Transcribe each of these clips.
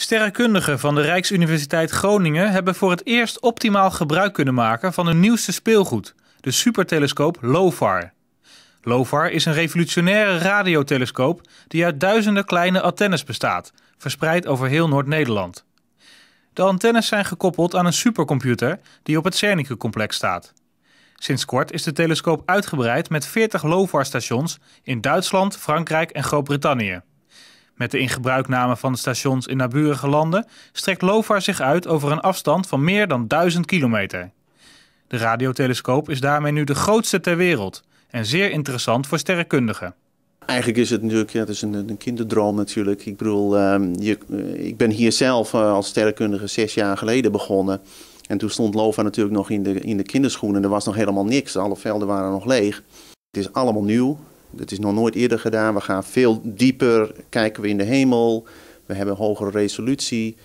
Sterrenkundigen van de Rijksuniversiteit Groningen hebben voor het eerst optimaal gebruik kunnen maken van hun nieuwste speelgoed, de supertelescoop LOFAR. LOFAR is een revolutionaire radiotelescoop die uit duizenden kleine antennes bestaat, verspreid over heel Noord-Nederland. De antennes zijn gekoppeld aan een supercomputer die op het Cernicke-complex staat. Sinds kort is de telescoop uitgebreid met 40 LOFAR-stations in Duitsland, Frankrijk en Groot-Brittannië. Met de ingebruikname van de stations in naburige landen strekt LOFAR zich uit over een afstand van meer dan 1000 kilometer. De radiotelescoop is daarmee nu de grootste ter wereld en zeer interessant voor sterrenkundigen. Eigenlijk is het natuurlijk ja, het is een, een kinderdroom natuurlijk. Ik bedoel, ehm, je, eh, ik ben hier zelf eh, als sterrenkundige zes jaar geleden begonnen. En toen stond LOFAR natuurlijk nog in de, in de kinderschoenen. Er was nog helemaal niks. Alle velden waren nog leeg. Het is allemaal nieuw. Het is nog nooit eerder gedaan. We gaan veel dieper, kijken we in de hemel. We hebben hogere resolutie.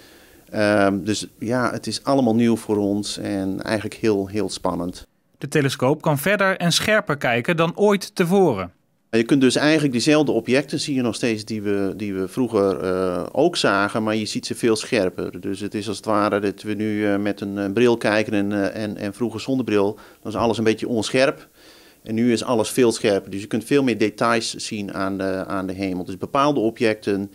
Ehm, dus ja, het is allemaal nieuw voor ons en eigenlijk heel, heel spannend. De telescoop kan verder en scherper kijken dan ooit tevoren. Je kunt dus eigenlijk diezelfde objecten zien je nog steeds die we, die we vroeger eh, ook zagen, maar je ziet ze veel scherper. Dus het is als het ware dat we nu eh, met een, eh, bril kijken en, en, en vroeger zonder bril, dan is alles een beetje onscherp. En nu is alles veel scherper, dus je kunt veel meer details zien aan de, aan de hemel. Dus bepaalde objecten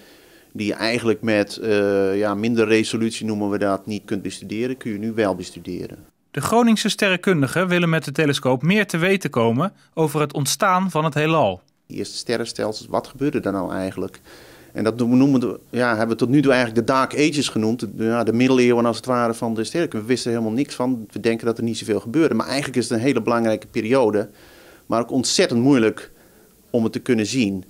die je eigenlijk met eh, ja, minder resolutie, noemen we dat, niet kunt bestuderen, kun je nu wel bestuderen. De Groningse sterrenkundigen willen met de telescoop meer te weten komen over het ontstaan van het heelal. De eerste sterrenstelsels, wat gebeurde er nou eigenlijk? En dat noemen we, ja, hebben we tot nu toe eigenlijk de Dark Ages genoemd. De, ja, de middeleeuwen als het ware van de sterrenkunde. We wisten er helemaal niks van. We denken dat er niet zoveel gebeurde. Maar eigenlijk is het een hele belangrijke periode maar ook ontzettend moeilijk om het te kunnen zien.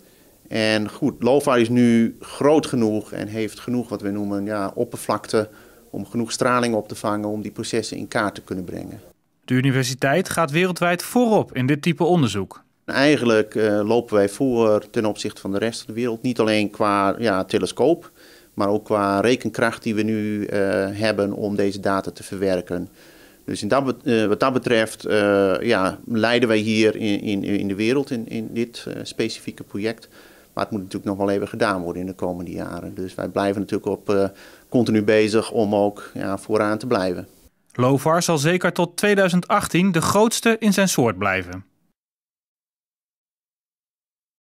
En goed, LOFAR is nu groot genoeg en heeft genoeg wat we noemen ja, oppervlakte om genoeg straling op te vangen om die processen in kaart te kunnen brengen. De universiteit gaat wereldwijd voorop in dit type onderzoek. Eigenlijk eh, lopen wij voor ten opzichte van de rest van de wereld. Niet alleen qua ja, telescoop, maar ook qua rekenkracht die we nu eh, hebben om deze data te verwerken. Dus in dat, eh, wat dat betreft eh, ja, leiden wij hier in, in, in de wereld in, in dit eh, specifieke project. Maar het moet natuurlijk nog wel even gedaan worden in de komende jaren. Dus wij blijven natuurlijk op, continu bezig om ook ja, vooraan te blijven. LOVAR zal zeker tot 2018 de grootste in zijn soort blijven.